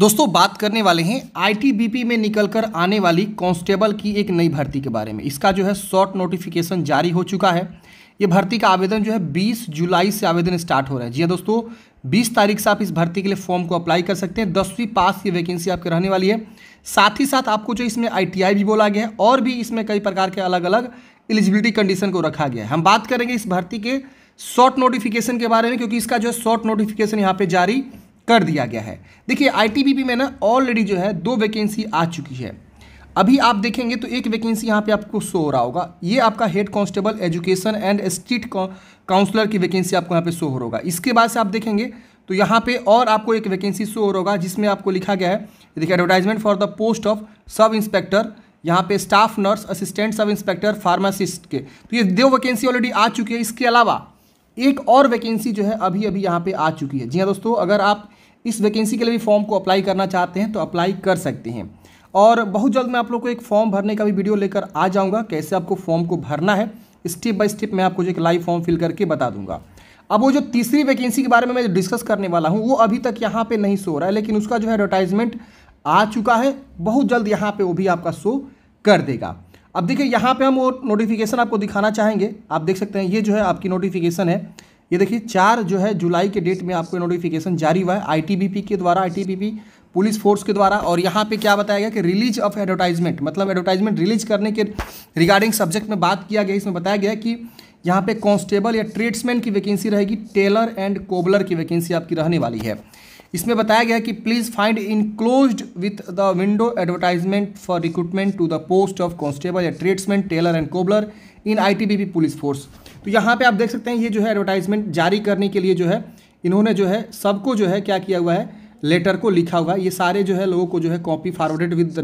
दोस्तों बात करने वाले हैं आईटीबीपी में निकलकर आने वाली कांस्टेबल की एक नई भर्ती के बारे में इसका जो है शॉर्ट नोटिफिकेशन जारी हो चुका है ये भर्ती का आवेदन जो है 20 जुलाई से आवेदन स्टार्ट हो रहा है जी हाँ दोस्तों 20 तारीख से आप इस भर्ती के लिए फॉर्म को अप्लाई कर सकते हैं दसवीं पास की वैकेंसी आपके रहने वाली है साथ ही साथ आपको जो इसमें आई भी बोला गया है और भी इसमें कई प्रकार के अलग अलग एलिजिबिलिटी कंडीशन को रखा गया है हम बात करेंगे इस भर्ती के शॉर्ट नोटिफिकेशन के बारे में क्योंकि इसका जो है शॉर्ट नोटिफिकेशन यहाँ पर जारी कर दिया गया है देखिए आईटीबीपी में ना ऑलरेडी जो है दो वैकेंसी आ चुकी है अभी आप देखेंगे तो एक वैकेंसी यहाँ पे आपको शो हो रहा होगा ये आपका head constable education and street counsellor की वैकेंसी आपको यहाँ पे शो हो रहा होगा इसके बाद से आप देखेंगे तो यहाँ पे और आपको एक वैकेंसी शो हो रहा होगा जिसमें आपको लिखा गया है देखिए advertisement for the post of sub inspector यहाँ पे staff nurse assistant sub inspector pharmacist के तो ये दो वैकेंसी ऑलरेडी आ चुकी है इसके अलावा एक और वैकेंसी जो है अभी अभी यहाँ पे आ चुकी है जी हाँ दोस्तों अगर आप इस वैकेंसी के लिए भी फॉर्म को अप्लाई करना चाहते हैं तो अप्लाई कर सकते हैं और बहुत जल्द मैं आप लोग को एक फॉर्म भरने का भी वीडियो लेकर आ जाऊँगा कैसे आपको फॉर्म को भरना है स्टेप बाय स्टेप मैं आपको जो एक लाइव फॉर्म फिल करके बता दूंगा अब वो जो तीसरी वैकेंसी के बारे में मैं डिस्कस करने वाला हूँ वो अभी तक यहाँ पे नहीं सो रहा है लेकिन उसका जो है एडवर्टाइजमेंट आ चुका है बहुत जल्द यहाँ पे वो भी आपका शो कर देगा अब देखिए यहाँ पे हम वो नोटिफिकेशन आपको दिखाना चाहेंगे आप देख सकते हैं ये जो है आपकी नोटिफिकेशन है ये देखिए चार जो है जुलाई के डेट में आपको नोटिफिकेशन जारी हुआ है आईटीबीपी के द्वारा आईटीबीपी पुलिस फोर्स के द्वारा और यहाँ पे क्या बताया गया कि रिलीज ऑफ एडवर्टाइजमेंट मतलब एडवर्टाइजमेंट रिलीज करने के रिगार्डिंग सब्जेक्ट में बात किया गया इसमें बताया गया कि यहाँ पे कांस्टेबल या ट्रेड्समैन की वैकेंसी रहेगी टेलर एंड कोबलर की वैकेंसी आपकी रहने वाली है इसमें बताया गया कि please find enclosed with the window advertisement for recruitment to the post of constable या tradesman tailor and cobbler in I police force तो यहाँ पे आप देख सकते हैं ये जो है एडवर्टाइजमेंट जारी करने के लिए जो है इन्होंने जो है सबको जो है क्या किया हुआ है लेटर को लिखा हुआ है ये सारे जो है लोगों को जो है copy forwarded with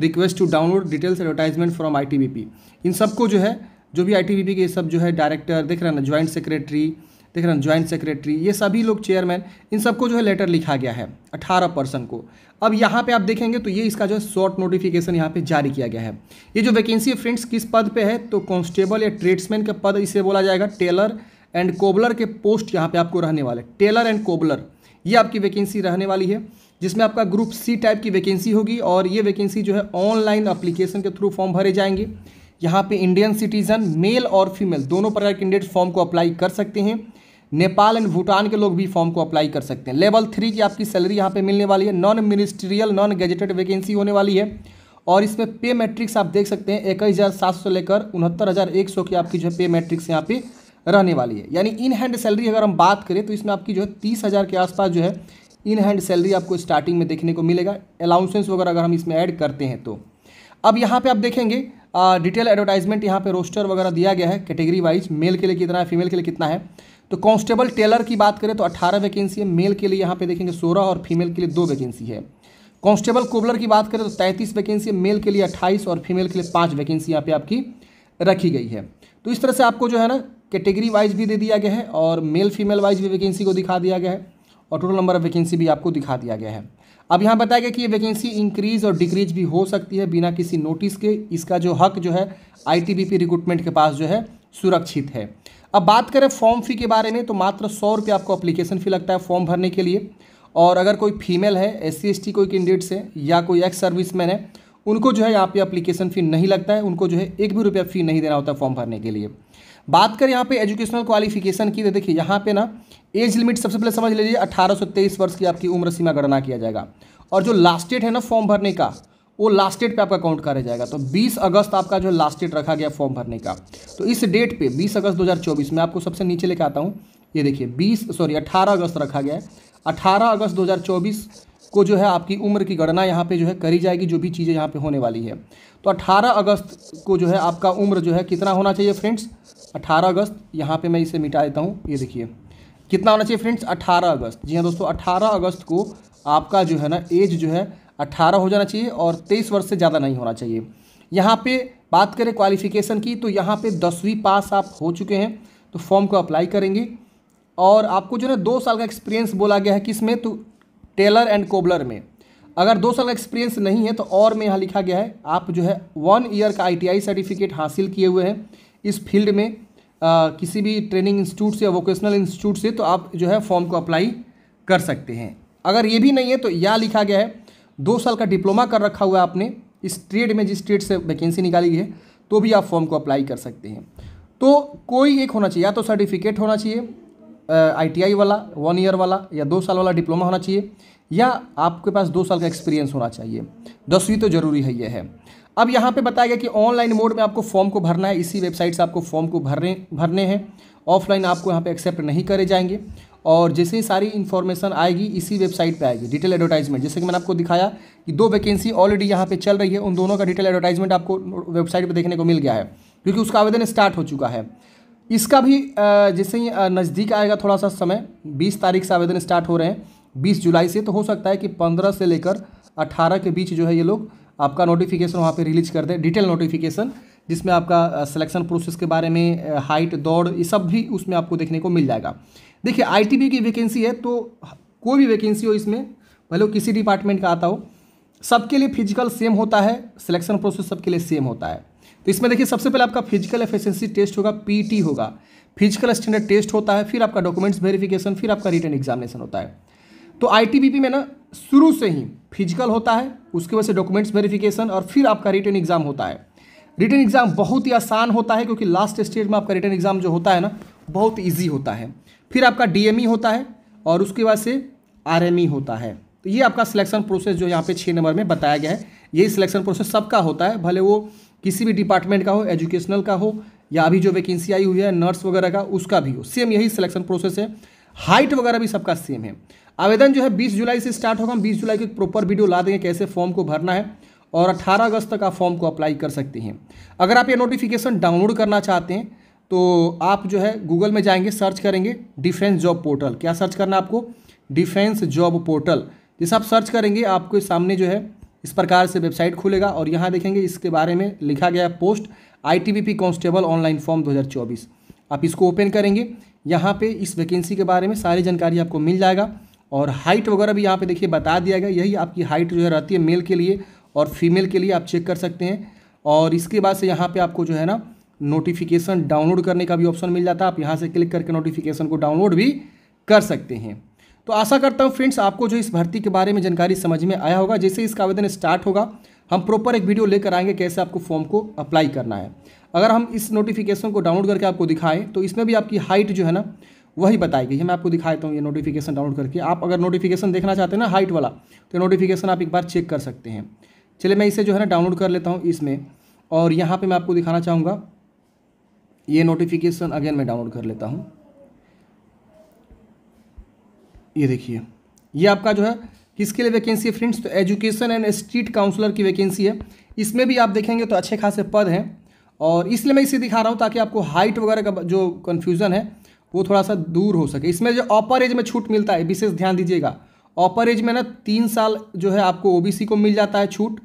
request to download details advertisement from I in सबको जो है जो भी आई के सब जो है डायरेक्टर देख रहे हैं ना ज्वाइंट सेक्रेटरी देख रहे हैं ज्वाइंट सेक्रेटरी ये सभी लोग चेयरमैन इन सबको जो है लेटर लिखा गया है अठारह पर्सन को अब यहाँ पे आप देखेंगे तो ये इसका जो है शॉर्ट नोटिफिकेशन यहाँ पे जारी किया गया है ये जो वैकेंसी है फ्रेंड्स किस पद पे है तो कॉन्स्टेबल या ट्रेड्समैन का पद इसे बोला जाएगा टेलर एंड कोबलर के पोस्ट यहाँ पे आपको रहने वाले टेलर एंड कोबलर ये आपकी वैकेंसी रहने वाली है जिसमें आपका ग्रुप सी टाइप की वैकेंसी होगी और ये वैकेंसी जो है ऑनलाइन अप्लीकेशन के थ्रू फॉर्म भरे जाएंगे यहाँ पे इंडियन सिटीजन मेल और फीमेल दोनों प्रकार के कैंडिडेट फॉर्म को अप्लाई कर सकते हैं नेपाल एंड भूटान के लोग भी फॉर्म को अप्लाई कर सकते हैं लेवल थ्री की आपकी सैलरी यहाँ पे मिलने वाली है non ministerial non gazetted vacancy होने वाली है और इसमें पे मैट्रिक्स आप देख सकते हैं इक्कीस हज़ार सात सौ लेकर उनहत्तर हज़ार एक सौ की आपकी जो है पे मैट्रिक्स यहाँ पे रहने वाली है यानी इन हैंड सैलरी अगर हम बात करें तो इसमें आपकी जो है तीस हज़ार के आसपास जो है इन हैंड सैलरी आपको स्टार्टिंग में देखने को मिलेगा अलाउंसेंस वगैरह अगर हम इसमें ऐड करते हैं तो अब यहाँ पे आप देखेंगे डिटेल एडवर्टाइजमेंट यहाँ पे रोस्टर वगैरह दिया गया है कैटेगरी वाइज मेल के लिए कितना है फीमेल के लिए कितना है तो कांस्टेबल टेलर की बात करें तो 18 वैकेंसी है मेल के लिए यहाँ पे देखेंगे 16 और फीमेल के लिए दो वैकेंसी है कांस्टेबल कोबलर की बात करें तो 33 वैकेंसी है मेल के लिए 28 और फीमेल के लिए पाँच वैकेंसी यहाँ पे आपकी रखी गई है तो इस तरह से आपको जो है ना कैटेगरी वाइज भी दे दिया गया है और मेल फीमेल वाइज भी वैकेंसी को दिखा दिया गया है और टोटल नंबर ऑफ वैकेंसी भी आपको दिखा दिया गया है अब यहाँ बताया गया कि ये वैकेंसी इंक्रीज और डिक्रीज भी हो सकती है बिना किसी नोटिस के इसका जो हक जो है आईटीबीपी रिक्रूटमेंट के पास जो है सुरक्षित है अब बात करें फॉर्म फ़ी के बारे में तो मात्र सौ रुपये आपको अप्लीकेशन फ़ी लगता है फॉर्म भरने के लिए और अगर कोई फीमेल है एस सी कोई कैंडिडेट्स है या कोई एक्स सर्विसमैन है उनको जो है यहाँ पे अप्लीकेशन फ़ी नहीं लगता है उनको जो है एक भी रुपया फ़ी नहीं देना होता फॉर्म भरने के लिए बात करें यहाँ पे एजुकेशनल क्वालिफिकेशन की तो देखिए यहाँ पे ना एज लिमिट सबसे पहले समझ लीजिए अठारह सौ तेईस वर्ष की आपकी उम्र सीमा गणना किया जाएगा और जो लास्ट डेट है ना फॉर्म भरने का वो लास्ट डेट पे आपका काउंट करा जाएगा तो 20 अगस्त आपका जो लास्ट डेट रखा गया फॉर्म भरने का तो इस डेट पे 20 अगस्त 2024 में आपको सबसे नीचे लेकर आता हूँ ये देखिए 20 सॉरी 18 अगस्त रखा गया है अठारह अगस्त दो को जो है आपकी उम्र की गणना यहाँ पे जो है करी जाएगी जो भी चीज़ें यहाँ पे होने वाली है तो 18 अगस्त को जो है आपका उम्र जो है कितना होना चाहिए फ्रेंड्स 18 अगस्त यहाँ पे मैं इसे मिटा देता हूँ ये देखिए कितना होना चाहिए फ्रेंड्स 18 अगस्त जी हाँ दोस्तों 18 अगस्त को आपका जो है ना एज जो है अट्ठारह हो जाना चाहिए और तेईस वर्ष से ज़्यादा नहीं होना चाहिए यहाँ पर बात करें क्वालिफिकेशन की तो यहाँ पर दसवीं पास आप हो चुके हैं तो फॉर्म को अप्लाई करेंगे और आपको जो है दो साल का एक्सपीरियंस बोला गया है किस में तो टेलर एंड कोबलर में अगर दो साल का एक्सपीरियंस नहीं है तो और में यहाँ लिखा गया है आप जो है वन ईयर का आईटीआई सर्टिफिकेट हासिल किए हुए हैं इस फील्ड में आ, किसी भी ट्रेनिंग इंस्टीट्यूट से या वोकेशनल इंस्टीट्यूट से तो आप जो है फॉर्म को अप्लाई कर सकते हैं अगर ये भी नहीं है तो या लिखा गया है दो साल का डिप्लोमा कर रखा हुआ है आपने इस ट्रेड में जिस ट्रेड से वैकेंसी निकाली है तो भी आप फॉर्म को अप्लाई कर सकते हैं तो कोई एक होना चाहिए या तो सर्टिफिकेट होना चाहिए आईटीआई वाला वन ईयर वाला या दो साल वाला डिप्लोमा होना चाहिए या आपके पास दो साल का एक्सपीरियंस होना चाहिए दसवीं तो जरूरी है ये है अब यहाँ पे बताया गया कि ऑनलाइन मोड में आपको फॉर्म को भरना है इसी वेबसाइट से आपको फॉर्म को भरने भरने हैं ऑफलाइन आपको यहाँ पे एक्सेप्ट नहीं करे जाएंगे और जैसे ही सारी इन्फॉर्मेशन आएगी इसी वेबसाइट पे आएगी डिटेल एडवर्टाइजमेंट जैसे कि मैंने आपको दिखाया कि दो वैकेंसी ऑलरेडी यहाँ पर चल रही है उन दोनों का डिटेल एडवर्टाइजमेंट आपको वेबसाइट पर देखने को मिल गया है क्योंकि उसका आवेदन स्टार्ट हो चुका है इसका भी जैसे ही नज़दीक आएगा थोड़ा सा समय बीस तारीख से आवेदन स्टार्ट हो रहे हैं बीस जुलाई से तो हो सकता है कि पंद्रह से लेकर अट्ठारह के बीच जो है ये लोग आपका नोटिफिकेशन वहाँ पे रिलीज कर दें डिटेल नोटिफिकेशन जिसमें आपका सिलेक्शन प्रोसेस के बारे में हाइट दौड़ ये सब भी उसमें आपको देखने को मिल जाएगा देखिए आईटीबी की वैकेंसी है तो कोई भी वैकेंसी हो इसमें भले किसी डिपार्टमेंट का आता हो सबके लिए फिजिकल सेम होता है सिलेक्शन प्रोसेस सबके लिए सेम होता है तो इसमें देखिए सबसे पहले आपका फिजिकल एफिशिएंसी टेस्ट होगा पीटी होगा फिजिकल स्टैंडर्ड टेस्ट होता है फिर आपका डॉक्यूमेंट्स वेरिफिकेशन फिर आपका रिटर्न एग्जामिनेशन होता है तो आईटीबीपी में ना शुरू से ही फिजिकल होता है उसके वजह से डॉक्यूमेंट्स वेरिफिकेशन और फिर आपका रिटर्न एग्जाम होता है रिटर्न एग्जाम बहुत ही आसान होता है क्योंकि लास्ट स्टेज में आपका रिटर्न एग्जाम जो होता है ना बहुत ईजी होता है फिर आपका डीएमई e होता है और उसके बाद से आर e होता है तो ये आपका सिलेक्शन प्रोसेस जो यहाँ पे छः नंबर में बताया गया है यही सिलेक्शन प्रोसेस सबका होता है भले वो किसी भी डिपार्टमेंट का हो एजुकेशनल का हो या अभी जो वैकेंसी आई हुई है नर्स वगैरह का उसका भी हो सेम यही सिलेक्शन प्रोसेस है हाइट वगैरह भी सबका सेम है आवेदन जो है 20 जुलाई से स्टार्ट होगा हम 20 जुलाई को एक प्रॉपर वीडियो ला देंगे कैसे फॉर्म को भरना है और 18 अगस्त तक आप फॉर्म को अप्लाई कर सकते हैं अगर आप ये नोटिफिकेशन डाउनलोड करना चाहते हैं तो आप जो है गूगल में जाएंगे सर्च करेंगे डिफेंस जॉब पोर्टल क्या सर्च करना आपको डिफेंस जॉब पोर्टल जैसे आप सर्च करेंगे आपके सामने जो है इस प्रकार से वेबसाइट खुलेगा और यहाँ देखेंगे इसके बारे में लिखा गया post I constable online form 2024 आप इसको ओपन करेंगे यहाँ पे इस वैकेंसी के बारे में सारी जानकारी आपको मिल जाएगा और हाइट वगैरह भी यहाँ पे देखिए बता दिया गया यही आपकी हाइट जो है रहती है मेल के लिए और फीमेल के लिए आप चेक कर सकते हैं और इसके बाद से यहाँ पे आपको जो है ना नोटिफिकेशन डाउनलोड करने का भी ऑप्शन मिल जाता है आप यहाँ से क्लिक करके नोटिफिकेशन को डाउनलोड भी कर सकते हैं तो आशा करता हूँ फ्रेंड्स आपको जो इस भर्ती के बारे में जानकारी समझ में आया होगा जैसे इसका आवेदन स्टार्ट होगा हम प्रॉपर एक वीडियो लेकर आएंगे कैसे आपको फॉर्म को अप्लाई करना है अगर हम इस नोटिफिकेशन को डाउनलोड करके आपको दिखाएं तो इसमें भी आपकी हाइट जो है ना वही बताई गई है मैं आपको दिखाता तो हूँ ये नोटिफिकेशन डाउनलोड करके आप अगर नोटिफिकेशन देखना चाहते हैं ना हाइट वाला तो नोटिफिकेशन आप एक बार चेक कर सकते हैं चलिए मैं इसे जो है ना डाउनलोड कर लेता हूँ इसमें और यहाँ पर मैं आपको दिखाना चाहूँगा ये नोटिफिकेशन अगेन मैं डाउनलोड कर लेता हूँ ये देखिए ये आपका जो है किसके लिए वैकेंसी है फ्रेंड्स तो एजुकेशन एंड स्ट्रीट काउंसलर की वैकेंसी है इसमें भी आप देखेंगे तो अच्छे खासे पद हैं और इसलिए मैं इसे दिखा रहा हूँ ताकि आपको हाइट वगैरह का जो कन्फ्यूज़न है वो थोड़ा सा दूर हो सके इसमें जो अपर एज में छूट मिलता है विशेष ध्यान दीजिएगा अपर एज में ना तीन साल जो है आपको ओ को मिल जाता है छूट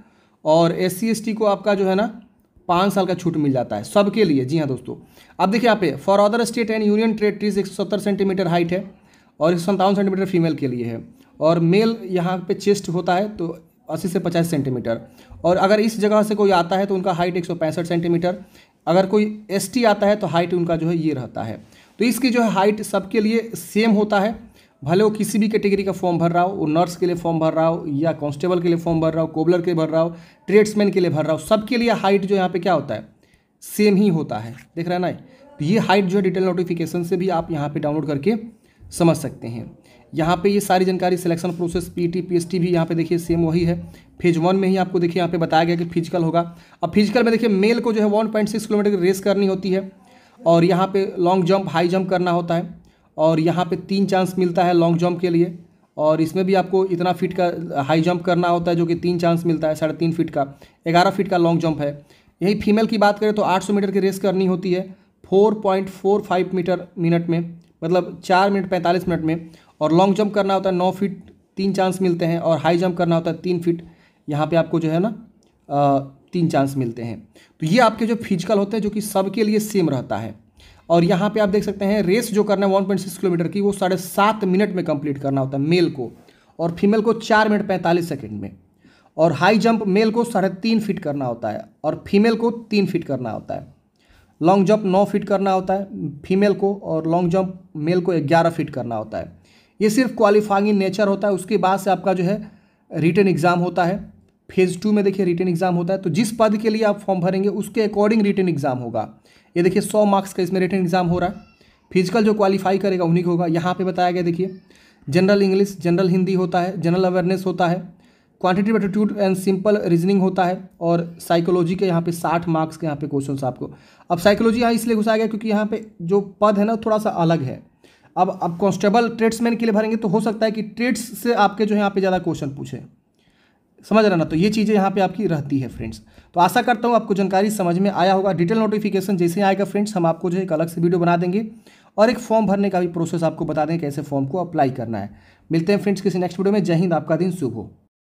और एस सी को आपका जो है ना पाँच साल का छूट मिल जाता है सबके लिए जी हाँ दोस्तों अब देखिए यहाँ पे for other state and union territories एक सेंटीमीटर हाइट है और एक सौ सेंटीमीटर फीमेल के लिए है और मेल यहाँ पे चेस्ट होता है तो अस्सी से पचास सेंटीमीटर और अगर इस जगह से कोई आता है तो उनका हाइट एक सेंटीमीटर अगर कोई एस आता है तो हाइट उनका जो है ये रहता है तो इसकी जो है हाइट सबके लिए सेम होता है भले वो किसी भी कैटेगरी का फॉर्म भर रहा हो वो नर्स के लिए फॉर्म भर रहा हो या कांस्टेबल के लिए फॉर्म भर रहा हो कोबलर के लिए भर रहा हो ट्रेड्समैन के लिए भर रहा हो सबके लिए हाइट जो यहाँ पे क्या होता है सेम ही होता है देख रहे हैं ना तो ये हाइट जो है डिटेल नोटिफिकेशन से भी आप यहाँ पे डाउनलोड करके समझ सकते हैं यहाँ पे ये सारी जानकारी सिलेक्शन प्रोसेस पीटी पीएसटी भी यहाँ पे देखिए सेम वही है फेज वन में ही आपको देखिए यहाँ पे बताया गया कि फिजिकल होगा अब फिजिकल में देखिए मेल को जो है वन पॉइंट सिक्स किलोमीटर की रेस करनी होती है और यहाँ पे लॉन्ग जंप हाई जंप करना होता है और यहाँ पे तीन चांस मिलता है लॉन्ग जंप के लिए और इसमें भी आपको इतना फीट का हाई जंप करना होता है जो कि तीन चांस मिलता है साढ़े तीन फीट का ग्यारह फीट का लॉन्ग जंप है यही फीमेल की बात करें तो आठ मीटर की रेस करनी होती है फोर मीटर मिनट में मतलब चार मिनट पैंतालीस मिनट में और लॉन्ग जंप करना होता है नौ फीट तीन चांस मिलते हैं और हाई जंप करना होता है तीन फीट यहाँ पे आपको जो है ना तीन चांस मिलते हैं तो ये आपके जो फिजिकल होते हैं जो कि सबके लिए सेम रहता है और यहाँ पे आप देख सकते हैं रेस जो करना है वन पॉइंट सिक्स किलोमीटर की वो साढ़े सात मिनट में कंप्लीट करना होता है मेल को और फीमेल को चार मिनट पैंतालीस सेकेंड में और हाई जंप मेल को साढ़े तीन फिट करना होता है और फीमेल को तीन फिट करना होता है लॉन्ग जंप नौ फीट करना होता है फीमेल को और लॉन्ग जंप मेल को ग्यारह फीट करना होता है ये सिर्फ क्वालिफाइंग इन नेचर होता है उसके बाद से आपका जो है रिटर्न एग्ज़ाम होता है फेज़ टू में देखिए रिटर्न एग्ज़ाम होता है तो जिस पद के लिए आप फॉर्म भरेंगे उसके अकॉर्डिंग रिटर्न एग्ज़ाम होगा ये देखिए सौ मार्क्स का इसमें रिटर्न एग्ज़ाम हो रहा है फिजिकल जो क्वालिफाई करेगा उन्हीं को होगा यहाँ पे बताया गया देखिए जनरल इंग्लिश जनरल हिंदी होता है जनरल अवेयरनेस होता है quantity attitude and simple reasoning होता है और साइकोलॉजी के यहाँ पे साठ मार्क्स के यहाँ पे क्वेश्चन आपको अब साइकोलॉजी यहाँ इसलिए घुसाया गया क्योंकि यहाँ पे जो पद है ना थोड़ा सा अलग है अब अब कॉन्स्टेबल ट्रेड्समैन के लिए भरेंगे तो हो सकता है कि ट्रेड्स से आपके जो है यहाँ पे ज़्यादा क्वेश्चन पूछे समझ रहे ना तो ये चीज़ें यहाँ पे आपकी रहती है फ्रेंड्स तो आशा करता हूँ आपको जानकारी समझ में आया होगा डिटेल नोटिफिकेशन जैसे ही आएगा फ्रेंड्स हम आपको जो है एक अलग से वीडियो बना देंगे और एक फॉर्म भरने का भी प्रोसेस आपको बता दें कैसे फॉर्म को अप्लाई करना है मिलते हैं फ्रेंड्स किसी नेक्स्ट वीडियो में जय हिंद आपका दिन शुभ हो